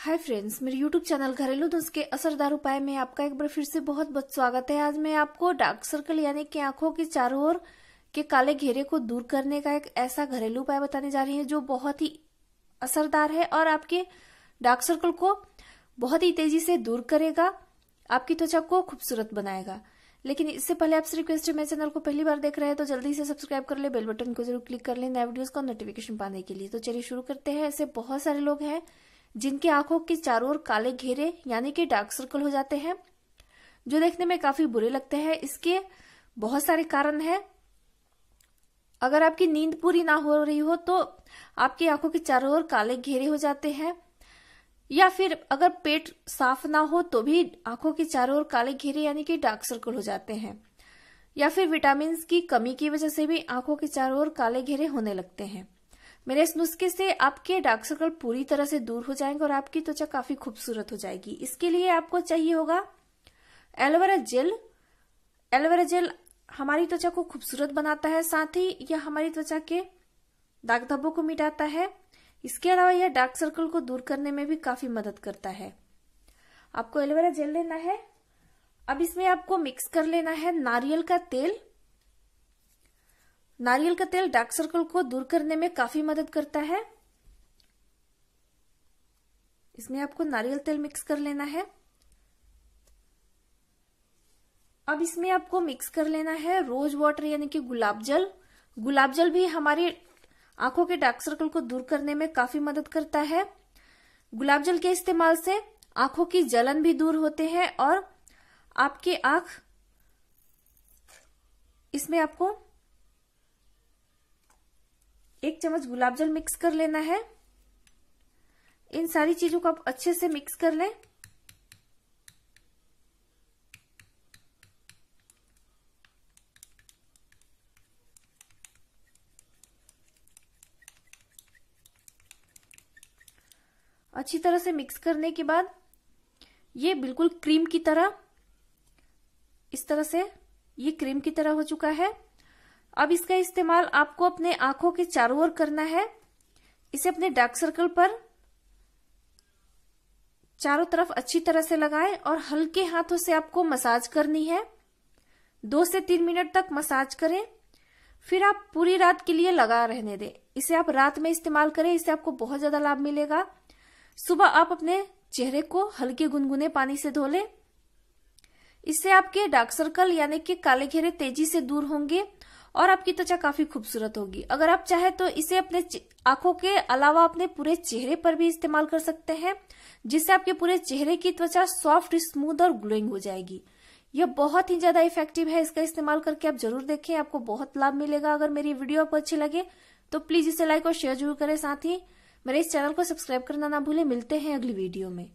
हाय friends मेरे YouTube channel घरेलू दोस्त के असरदार उपाय में आपका एक बार फिर से बहुत बहुत स्वागत है आज मैं आपको डार्क सर्कल यानी कि आंखों के चारों ओर के काले घेरे को दूर करने का एक ऐसा घरेलू उपाय बताने जा रही है जो बहुत ही असरदार है और आपके डार्क सर्कल को बहुत ही तेजी से दूर करेगा आपकी त्वचा को खूबसूरत बनाएगा लेकिन इससे पहले आपसे रिक्वेस्ट है मेरे चैनल को पहली बार देख रहे हैं तो जल्दी से सब्सक्राइब कर ले बेल बटन को जरूर क्लिक कर ले नए वीडियोस का नोटिफिकेशन पाने के लिए तो चलिए शुरू करते हैं ऐसे बहुत सारे लोग हैं जिनकी आंखों के चारों ओर काले घेरे यानी कि डार्क सर्कल हो जाते हैं जो देखने में काफी बुरे लगते हैं इसके बहुत सारे कारण हैं अगर आपकी नींद पूरी ना हो रही हो तो आपकी आंखों के चारों ओर काले घेरे हो जाते हैं या फिर अगर पेट साफ ना हो तो भी आंखों के चारों ओर काले घेरे यानी कि डार्क सर्कल हो जाते हैं या फिर विटामिन की कमी की वजह से भी आंखों के चारों ओर काले घेरे होने लगते हैं मेरे इस नुस्खे से आपके डार्क सर्कल पूरी तरह से दूर हो जाएंगे और आपकी त्वचा काफी खूबसूरत हो जाएगी इसके लिए आपको चाहिए होगा एलोवेरा जेल एलोवेरा जेल हमारी त्वचा को खूबसूरत बनाता है साथ ही यह हमारी त्वचा के दाग धब्बों को मिटाता है इसके अलावा यह डार्क सर्कल को दूर करने में भी काफी मदद करता है आपको एलोवेरा जेल लेना है अब इसमें आपको मिक्स कर लेना है नारियल का तेल नारियल का तेल डार्क सर्कल को दूर करने में काफी मदद करता है इसमें आपको नारियल तेल मिक्स कर लेना है अब इसमें आपको मिक्स कर लेना है रोज वाटर यानी कि गुलाब जल गुलाब जल भी हमारी आंखों के डार्क सर्कल को दूर करने में काफी मदद करता है गुलाब जल के इस्तेमाल से आंखों की जलन भी दूर होते हैं और आपकी आंख इसमें आपको एक चम्मच गुलाब जल मिक्स कर लेना है इन सारी चीजों को आप अच्छे से मिक्स कर लें अच्छी तरह से मिक्स करने के बाद ये बिल्कुल क्रीम की तरह इस तरह से ये क्रीम की तरह हो चुका है अब इसका इस्तेमाल आपको अपने आंखों के चारों ओर करना है इसे अपने डार्क सर्कल पर चारों तरफ अच्छी तरह से लगाएं और हल्के हाथों से आपको मसाज करनी है दो से तीन मिनट तक मसाज करें फिर आप पूरी रात के लिए लगा रहने दें इसे आप रात में इस्तेमाल करें इससे आपको बहुत ज्यादा लाभ मिलेगा सुबह आप अपने चेहरे को हल्के गुनगुने पानी से धो लें इससे आपके डार्क सर्कल यानी कि काले घेरे तेजी से दूर होंगे और आपकी त्वचा काफी खूबसूरत होगी अगर आप चाहे तो इसे अपने आंखों के अलावा अपने पूरे चेहरे पर भी इस्तेमाल कर सकते हैं जिससे आपके पूरे चेहरे की त्वचा सॉफ्ट स्मूथ और ग्लोइंग हो जाएगी यह बहुत ही ज्यादा इफेक्टिव है इसका इस्तेमाल करके आप जरूर देखें आपको बहुत लाभ मिलेगा अगर मेरी वीडियो आपको अच्छी लगे तो प्लीज इसे लाइक और शेयर जरूर करें साथ ही मेरे इस चैनल को सब्सक्राइब करना ना भूले मिलते हैं अगली वीडियो में